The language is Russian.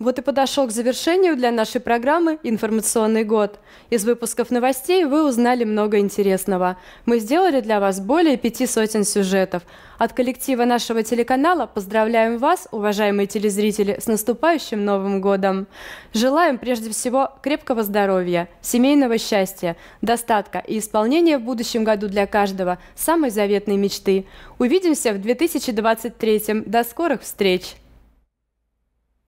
Вот и подошел к завершению для нашей программы «Информационный год». Из выпусков новостей вы узнали много интересного. Мы сделали для вас более пяти сотен сюжетов. От коллектива нашего телеканала поздравляем вас, уважаемые телезрители, с наступающим Новым годом. Желаем прежде всего крепкого здоровья, семейного счастья, достатка и исполнения в будущем году для каждого самой заветной мечты. Увидимся в 2023. До скорых встреч!